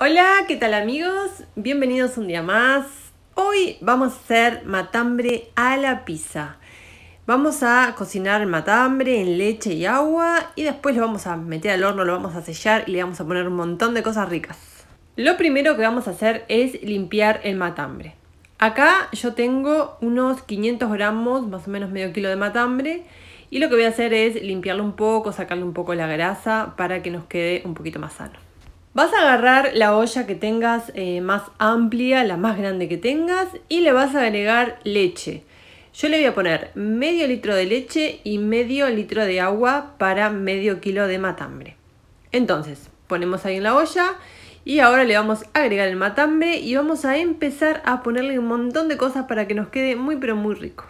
Hola, ¿qué tal amigos? Bienvenidos un día más. Hoy vamos a hacer matambre a la pizza. Vamos a cocinar matambre en leche y agua y después lo vamos a meter al horno, lo vamos a sellar y le vamos a poner un montón de cosas ricas. Lo primero que vamos a hacer es limpiar el matambre. Acá yo tengo unos 500 gramos, más o menos medio kilo de matambre y lo que voy a hacer es limpiarlo un poco, sacarle un poco la grasa para que nos quede un poquito más sano. Vas a agarrar la olla que tengas eh, más amplia, la más grande que tengas, y le vas a agregar leche. Yo le voy a poner medio litro de leche y medio litro de agua para medio kilo de matambre. Entonces, ponemos ahí en la olla y ahora le vamos a agregar el matambre y vamos a empezar a ponerle un montón de cosas para que nos quede muy pero muy rico.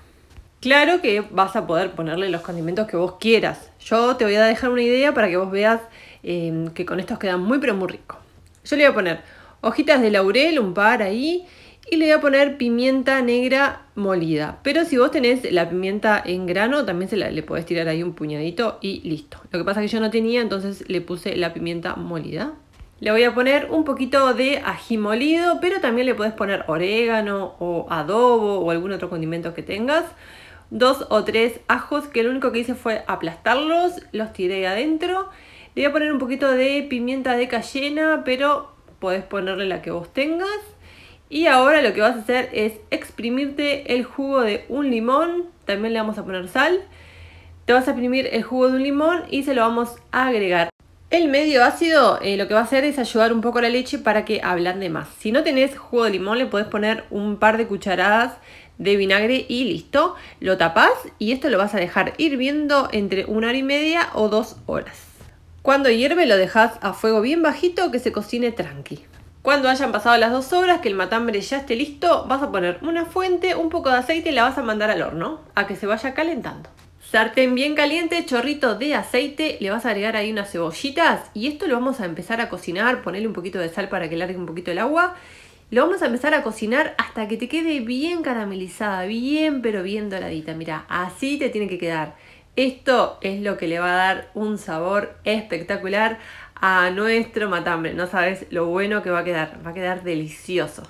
Claro que vas a poder ponerle los condimentos que vos quieras. Yo te voy a dejar una idea para que vos veas eh, que con estos quedan muy pero muy ricos. Yo le voy a poner hojitas de laurel, un par ahí, y le voy a poner pimienta negra molida. Pero si vos tenés la pimienta en grano, también se la, le podés tirar ahí un puñadito y listo. Lo que pasa es que yo no tenía, entonces le puse la pimienta molida. Le voy a poner un poquito de ají molido, pero también le podés poner orégano o adobo o algún otro condimento que tengas dos o tres ajos que lo único que hice fue aplastarlos, los tiré adentro. Le voy a poner un poquito de pimienta de cayena, pero podés ponerle la que vos tengas. Y ahora lo que vas a hacer es exprimirte el jugo de un limón, también le vamos a poner sal. Te vas a exprimir el jugo de un limón y se lo vamos a agregar. El medio ácido eh, lo que va a hacer es ayudar un poco la leche para que ablande más. Si no tenés jugo de limón le podés poner un par de cucharadas de vinagre y listo. Lo tapas y esto lo vas a dejar hirviendo entre una hora y media o dos horas. Cuando hierve lo dejas a fuego bien bajito que se cocine tranqui. Cuando hayan pasado las dos horas, que el matambre ya esté listo, vas a poner una fuente, un poco de aceite y la vas a mandar al horno a que se vaya calentando. Sartén bien caliente, chorrito de aceite, le vas a agregar ahí unas cebollitas y esto lo vamos a empezar a cocinar, ponerle un poquito de sal para que largue un poquito el agua lo vamos a empezar a cocinar hasta que te quede bien caramelizada, bien pero bien doradita. Mira, así te tiene que quedar. Esto es lo que le va a dar un sabor espectacular a nuestro matambre. No sabes lo bueno que va a quedar. Va a quedar delicioso.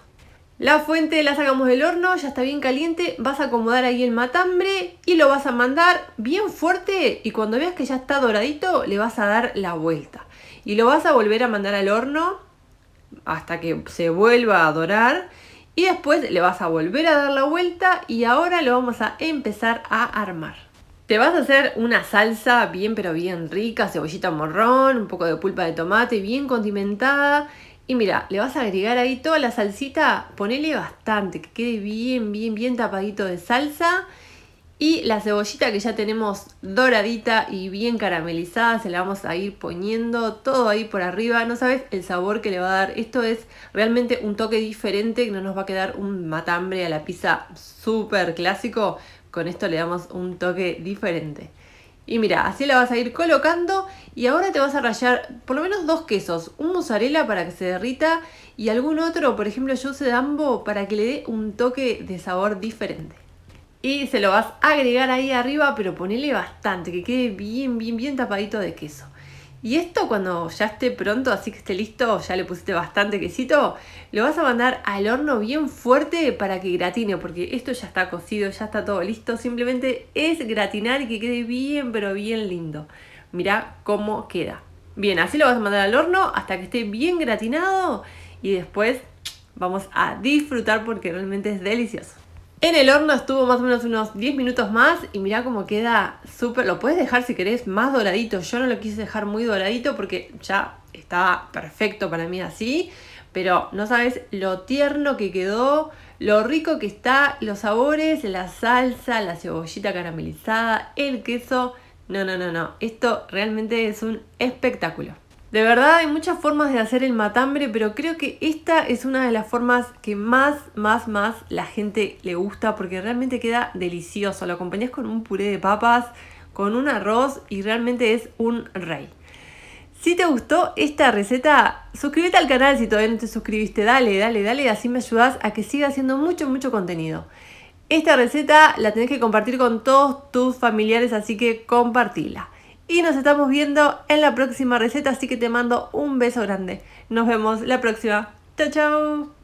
La fuente la sacamos del horno, ya está bien caliente, vas a acomodar ahí el matambre y lo vas a mandar bien fuerte y cuando veas que ya está doradito le vas a dar la vuelta. Y lo vas a volver a mandar al horno hasta que se vuelva a dorar y después le vas a volver a dar la vuelta y ahora lo vamos a empezar a armar. Te vas a hacer una salsa bien pero bien rica, cebollita morrón, un poco de pulpa de tomate bien condimentada y mira, le vas a agregar ahí toda la salsita, ponele bastante, que quede bien, bien, bien tapadito de salsa y la cebollita que ya tenemos doradita y bien caramelizada, se la vamos a ir poniendo todo ahí por arriba. No sabes el sabor que le va a dar. Esto es realmente un toque diferente no nos va a quedar un matambre a la pizza súper clásico. Con esto le damos un toque diferente. Y mira, así la vas a ir colocando y ahora te vas a rallar por lo menos dos quesos, un mozzarella para que se derrita y algún otro, por ejemplo yo usé dambo para que le dé un toque de sabor diferente. Y se lo vas a agregar ahí arriba, pero ponele bastante, que quede bien, bien, bien tapadito de queso. Y esto cuando ya esté pronto, así que esté listo, ya le pusiste bastante quesito, lo vas a mandar al horno bien fuerte para que gratine, porque esto ya está cocido, ya está todo listo, simplemente es gratinar y que quede bien, pero bien lindo. Mirá cómo queda. Bien, así lo vas a mandar al horno hasta que esté bien gratinado y después vamos a disfrutar porque realmente es delicioso. En el horno estuvo más o menos unos 10 minutos más y mirá cómo queda súper, lo puedes dejar si querés más doradito, yo no lo quise dejar muy doradito porque ya estaba perfecto para mí así, pero no sabes lo tierno que quedó, lo rico que está, los sabores, la salsa, la cebollita caramelizada, el queso, no, no, no, no, esto realmente es un espectáculo. De verdad hay muchas formas de hacer el matambre, pero creo que esta es una de las formas que más, más, más la gente le gusta porque realmente queda delicioso. Lo acompañas con un puré de papas, con un arroz y realmente es un rey. Si te gustó esta receta, suscríbete al canal si todavía no te suscribiste. Dale, dale, dale, así me ayudas a que siga haciendo mucho, mucho contenido. Esta receta la tenés que compartir con todos tus familiares, así que compartila. Y nos estamos viendo en la próxima receta, así que te mando un beso grande. Nos vemos la próxima. Chao, chao.